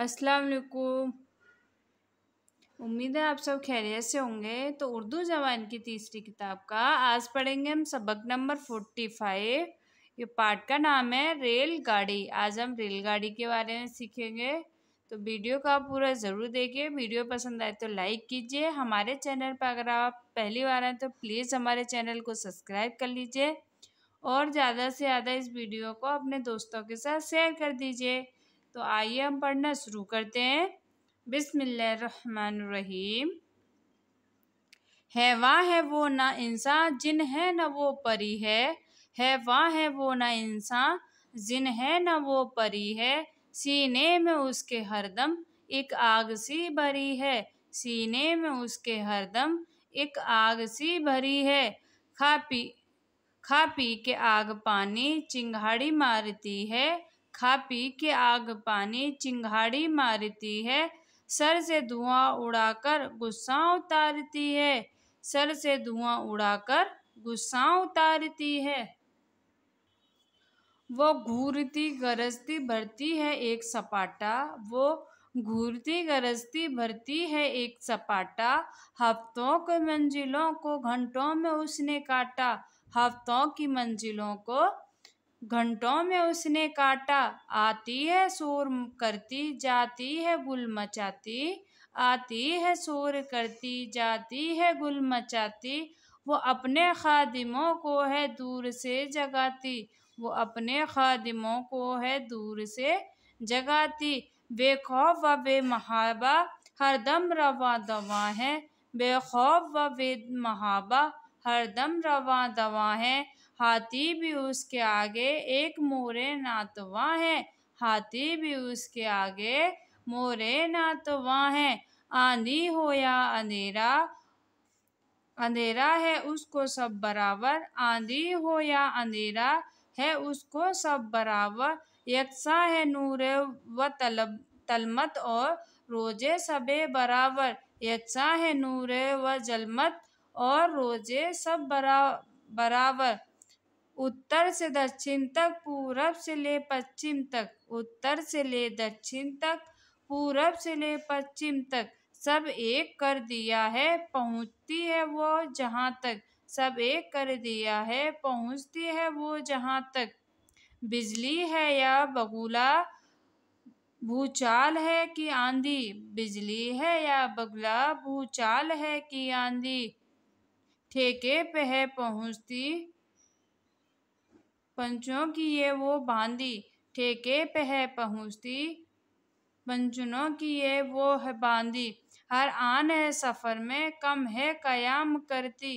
अस्सलाम वालेकुम उम्मीद है आप सब खैरियत से होंगे तो उर्दू जबान की तीसरी किताब का आज पढ़ेंगे हम सबक नंबर फोर्टी फाइव ये पाठ का नाम है रेलगाड़ी आज हम रेलगाड़ी के बारे में सीखेंगे तो वीडियो का पूरा ज़रूर देखिए वीडियो पसंद आए तो लाइक कीजिए हमारे चैनल पर अगर आप पहली बार आए तो प्लीज़ हमारे चैनल को सब्सक्राइब कर लीजिए और ज़्यादा से ज़्यादा इस वीडियो को अपने दोस्तों के साथ शेयर कर दीजिए तो आइए हम पढ़ना शुरू करते हैं बिसमीम वाह है वो ना इंसान जिन है ना वो परी है है वाह है वो ना इंसान जिन है ना वो परी है सीने में उसके हरदम एक आग सी भरी है सीने में उसके हरदम एक आग सी भरी है खा पी खा पी के आग पानी चिंगाड़ी मारती है खा पी के आग पानी चिंगाड़ी मारती है सर से धुआं उड़ाकर गुस्सा उतारती है सर से धुआं उड़ाकर गुस्सा उतारती है वो घूरती गरजती भरती है एक सपाटा वो घूरती गरजती भरती है एक सपाटा हफ्तों के मंजिलों को घंटों में उसने काटा हफ्तों की मंजिलों को घंटों में उसने काटा आती है शोर करती जाती है गुल मचाती आती है शोर करती जाती है गुल मचाती वो अपने खादिमों को है दूर से जगाती वो अपने खादिमों को है दूर से जगाती बेखौफ व बेमहाबा हरदम रवा दवा है बेखौफ व बेमहाबा हरदम रवा दवा है हाथी भी उसके आगे एक मोरे नातवा है हाथी भी उसके आगे मोरे नातवा है आंधी हो या अंधेरा अंधेरा है उसको सब बराबर आंधी हो या अंधेरा है उसको सब बराबर यकसा है नूर व तलब तलमत और रोजे सबे बराबर यकसा है नूर व जलमत और रोज़े सब बरा बराबर उत्तर से दक्षिण तक पूरब से ले पश्चिम तक उत्तर से ले दक्षिण तक पूरब से ले पश्चिम तक सब एक कर दिया है पहुंचती है वो जहाँ तक सब एक कर दिया है पहुंचती है वो जहाँ तक बिजली है या बगुला भूचाल है कि आंधी बिजली है या बगुला भूचाल है कि आंधी ठेके पे है पहुँचती पंचों की ये वो बांदी ठेके पे है पहुँचती पंचनों की ये वो है बांदी हर आन है सफ़र में कम है कयाम करती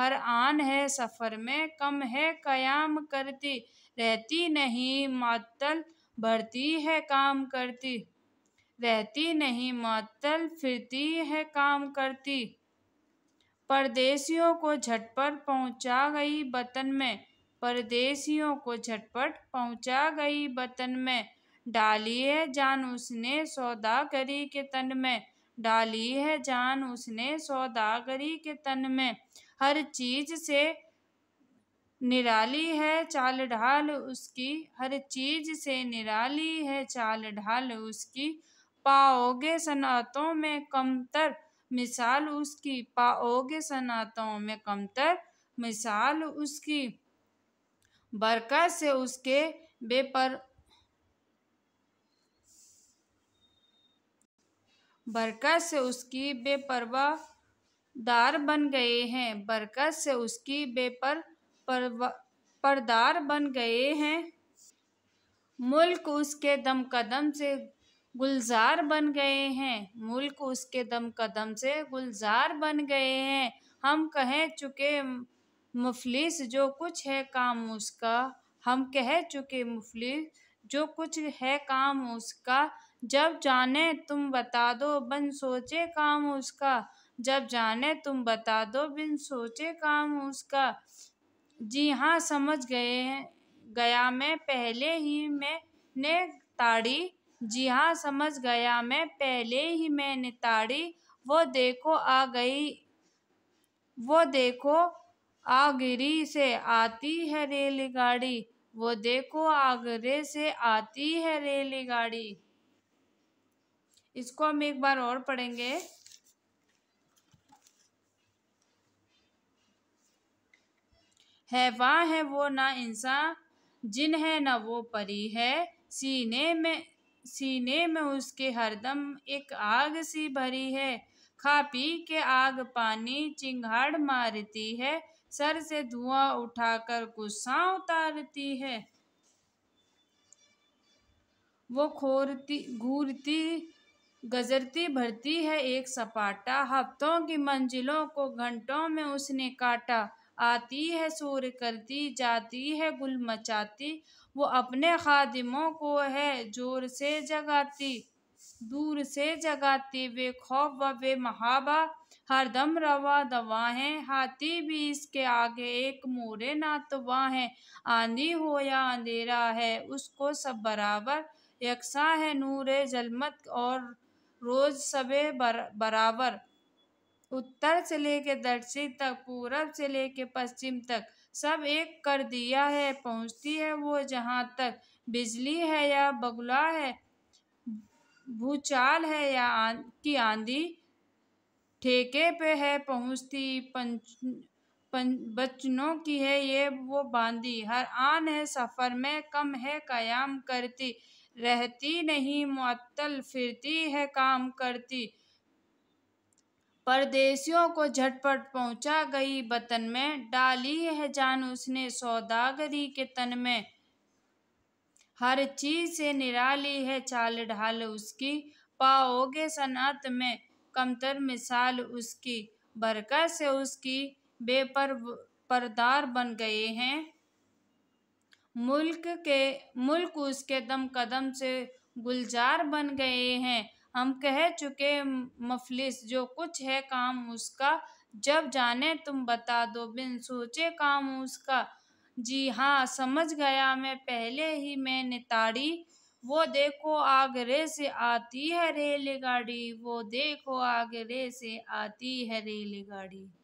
हर आन है सफ़र में कम है कयाम करती रहती नहीं मअतल भरती है काम करती रहती नहीं मअतल फिरती है काम करती परदेशियों को झटपट पहुंचा गई बतन में परदेसियों को झटपट पहुंचा गई बतन में डाली है जान उसने सौदागरी के तन में डाली है जान उसने सौदागरी के तन में हर चीज से निराली है चाल ढाल उसकी हर चीज से निराली है चाल ढाल उसकी पाओगे सनातों में कमतर मिसाल उसकी पाओगे सनातों में कमतर मिसाल उसकी बरकत से उसके बेपर बरकत से उसकी बेपरवाह दार बन गए हैं बरकत से उसकी बेपर परदार बन गए हैं मुल्क उसके दम कदम से गुलजार बन गए हैं मुल्क उसके दम कदम से गुलजार बन गए हैं हम कह चुके मुफलिस जो कुछ है काम उसका हम कह चुके मुफलिस जो कुछ है काम उसका जब जाने तुम बता दो बन सोचे काम उसका जब जाने तुम बता दो बिन सोचे काम उसका जी हाँ समझ गए हैं गया मैं पहले ही मैंने ताड़ी जी हाँ समझ गया मैं पहले ही मैंने ताड़ी वो देखो आ गई वो देखो आगरी से आती है रेलगाड़ी वो देखो आगरे से आती है रेलगाड़ी इसको हम एक बार और पढ़ेंगे है वाह है वो ना इंसान जिन है ना वो परी है सीने में सीने में उसके हरदम एक आग सी भरी है खा पी के आग पानी चिंगाड़ मारती है सर से धुआं उठाकर गुस्सा उतारती है वो खोरती घूरती गजरती भरती है एक सपाटा हफ्तों की मंजिलों को घंटों में उसने काटा आती है सूर करती जाती है गुल मचाती वो अपने खादिमों को है जोर से जगाती दूर से जगाती वे खौफ व वे महाबा हर दम रवा दवा हैं हाथी भी इसके आगे एक मोरे नातवा है आंधी हो या अंधेरा है उसको सब बराबर यकसा है नूर जलमत और रोज सबे बर, बराबर उत्तर से लेके दक्षिण तक पूरब से लेके पश्चिम तक सब एक कर दिया है पहुंचती है वो जहाँ तक बिजली है या बगुला है भूचाल है या की आंधी ठेके पे है पहुंचती पंच बचनों की है ये वो बांधी हर आन है सफ़र में कम है कयाम करती रहती नहीं मअतल फिरती है काम करती परदेशियों को झटपट पहुंचा गई बतन में डाली यह जान उसने सौदागरी के तन में हर चीज से निराली है चाल ढाल उसकी पाओगे सनात में कमतर मिसाल उसकी बरकत से उसकी बेपर परदार बन गए हैं मुल्क के मुल्क उसके दम कदम से गुलजार बन गए हैं हम कह चुके मफलिस जो कुछ है काम उसका जब जाने तुम बता दो बिन सोचे काम उसका जी हाँ समझ गया मैं पहले ही मैंने ताड़ी वो देखो आगरे से आती है रेलगाड़ी वो देखो आगरे से आती है रेलगाड़ी